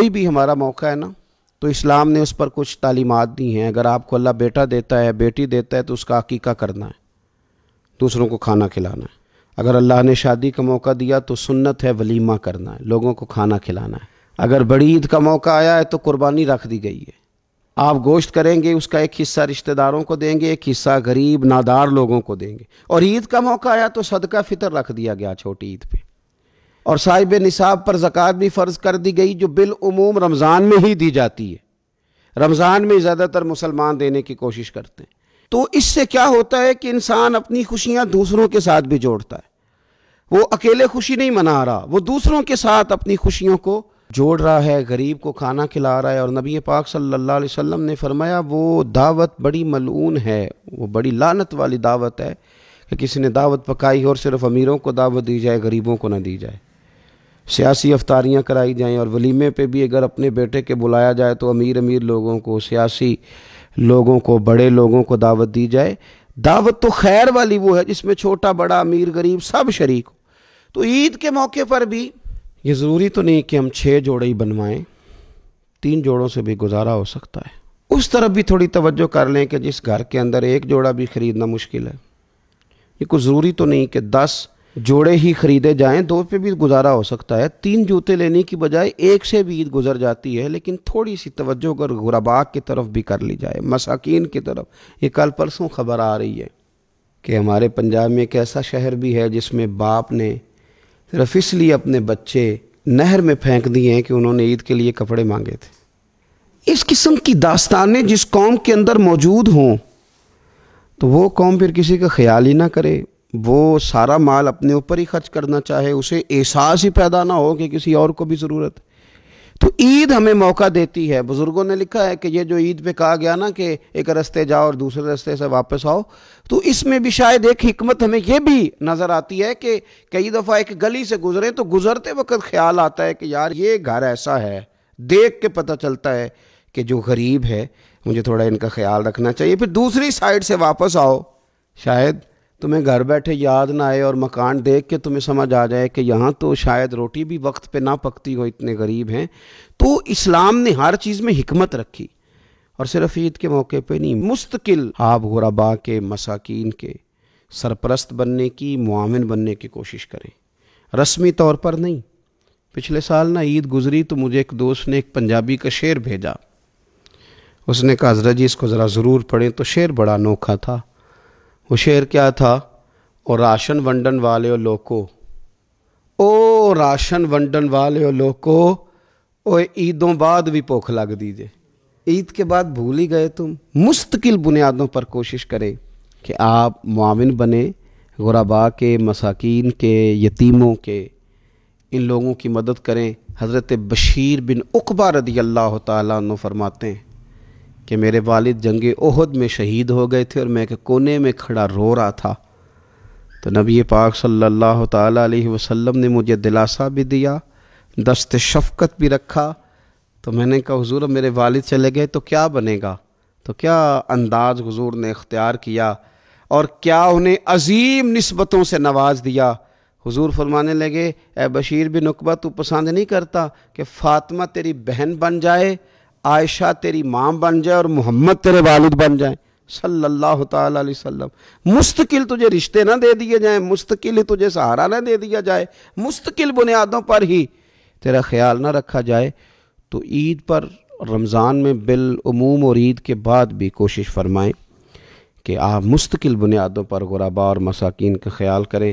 कोई भी हमारा मौका है ना तो इस्लाम ने उस पर कुछ तालीमत दी हैं अगर आपको अल्लाह बेटा देता है बेटी देता है तो उसका अकीका करना है दूसरों को खाना खिलाना है अगर अल्लाह ने शादी का मौका दिया तो सुन्नत है वलीमा करना है लोगों को खाना खिलाना है अगर बड़ी ईद का मौका आया है तो कुर्बानी रख दी गई है आप गोश्त करेंगे उसका एक हिस्सा रिश्तेदारों को देंगे एक हिस्सा गरीब नादार लोगों को देंगे और ईद का मौका आया तो सदका फितर रख दिया गया छोटी ईद पे और साहिब निसाब पर ज़क़़त भी फ़र्ज़ कर दी गई जो बिलूम रमज़ान में ही दी जाती है रमज़ान में ज़्यादातर मुसलमान देने की कोशिश करते हैं तो इससे क्या होता है कि इंसान अपनी खुशियाँ दूसरों के साथ भी जोड़ता है वो अकेले खुशी नहीं मना रहा वो दूसरों के साथ अपनी खुशियों को जोड़ रहा है गरीब को खाना खिला रहा है और नबी पाक सल्लल्लाहु अलैहि वसल्लम ने फरमाया वो दावत बड़ी मलून है वो बड़ी लानत वाली दावत है कि किसी ने दावत पकाई और सिर्फ अमीरों को दावत दी जाए गरीबों को ना दी जाए सियासी अफतारियाँ कराई जाएँ और वलीमे पर भी अगर अपने बेटे के बुलाया जाए तो अमीर अमीर लोगों को सियासी लोगों को बड़े लोगों को दावत दी जाए दावत तो खैर वाली वो है जिसमें छोटा बड़ा अमीर गरीब सब शरीक हो तो ईद के मौके पर भी ये ज़रूरी तो नहीं कि हम छः जोड़े ही बनवाएं तीन जोड़ों से भी गुजारा हो सकता है उस तरफ भी थोड़ी तवज्जो कर लें कि जिस घर के अंदर एक जोड़ा भी ख़रीदना मुश्किल है ये कुछ ज़रूरी तो नहीं कि दस जोड़े ही खरीदे जाएं दो पे भी गुजारा हो सकता है तीन जूते लेने की बजाय एक से भी ईद गुजर जाती है लेकिन थोड़ी सी तवज्जो अगर गुराबा की तरफ भी कर ली जाए मसाकिन की तरफ ये कल परसों खबर आ रही है कि हमारे पंजाब में एक ऐसा शहर भी है जिसमें बाप ने सिर्फ इसलिए अपने बच्चे नहर में फेंक दिए हैं कि उन्होंने ईद के लिए कपड़े मांगे थे इस किस्म की दास्तानें जिस कौम के अंदर मौजूद हों तो वो कौम फिर किसी का ख्याल ही ना करे वो सारा माल अपने ऊपर ही खर्च करना चाहे उसे एहसास ही पैदा ना हो कि किसी और को भी ज़रूरत तो ईद हमें मौका देती है बुज़ुर्गों ने लिखा है कि ये जो ईद पे कहा गया ना कि एक रास्ते जाओ और दूसरे रास्ते से वापस आओ तो इसमें भी शायद एक हमत हमें ये भी नज़र आती है कि कई दफ़ा एक गली से गुजरे तो गुजरते वक्त ख्याल आता है कि यार ये घर ऐसा है देख के पता चलता है कि जो गरीब है मुझे थोड़ा इनका ख्याल रखना चाहिए फिर दूसरी साइड से वापस आओ शायद तुम्हें घर बैठे याद ना आए और मकान देख के तुम्हें समझ आ जाए कि यहाँ तो शायद रोटी भी वक्त पे ना पकती हो इतने गरीब हैं तो इस्लाम ने हर चीज़ में हिकमत रखी और सिर्फ ईद के मौके पे नहीं मुस्तकिल आप गुरबा के मसाकिन के सरपरस्त बनने की मुआवन बनने की कोशिश करें रस्मी तौर पर नहीं पिछले साल ना ईद गुजरी तो मुझे एक दोस्त ने एक पंजाबी का शेर भेजा उसने कहा हजरा जी इसको ज़रा ज़रूर पढ़ें तो शेर बड़ा अनोखा था वो शेर क्या था और राशन वंडन वाले लोको ओ राशन वंडन वाले लोको ओ ईदों बाद भी भुख लग दीजिए ईद के बाद भूल ही गए तुम मुस्तकिल बुनियादों पर कोशिश करें कि आप मुआविन बने गुराबा के मसाकिन के यतीमों के इन लोगों की मदद करें हज़रत बशीर बिन उकबा रदी अल्लाह तु फरमाते हैं कि मेरे वालिद जंग ओहद में शहीद हो गए थे और मैं के कोने में खड़ा रो रहा था तो नबी पाक सल्लल्लाहु अलैहि वसल्लम ने मुझे दिलासा भी दिया दस्त शफकत भी रखा तो मैंने कहा हुजूर मेरे वालिद चले गए तो क्या बनेगा तो क्या अंदाज हुजूर ने इख्तियार किया और क्या उन्हें अजीम नस्बतों से नवाज दिया हुजूर फरमाने लगे ए बशीर बिन उकबा तू पसंद नहीं करता कि फ़ातिमा तेरी बहन बन जाए आयशा तेरी माँ बन जाए और मोहम्मद तेरे वालिद बन जाए सल्लल्लाहु ताला वसल्लम मुस्तकिल तुझे रिश्ते ना दे दिए जाएं मुस्तकिल ही तुझे सहारा ना दे दिया जाए मुस्तकिल बुनियादों पर ही तेरा ख्याल ना रखा जाए तो ईद पर रमज़ान में बिलूम और ईद के बाद भी कोशिश फरमाएं कि आप मुस्तकिल बुनियादों पर गुराबा और मसाकिन का ख्याल करें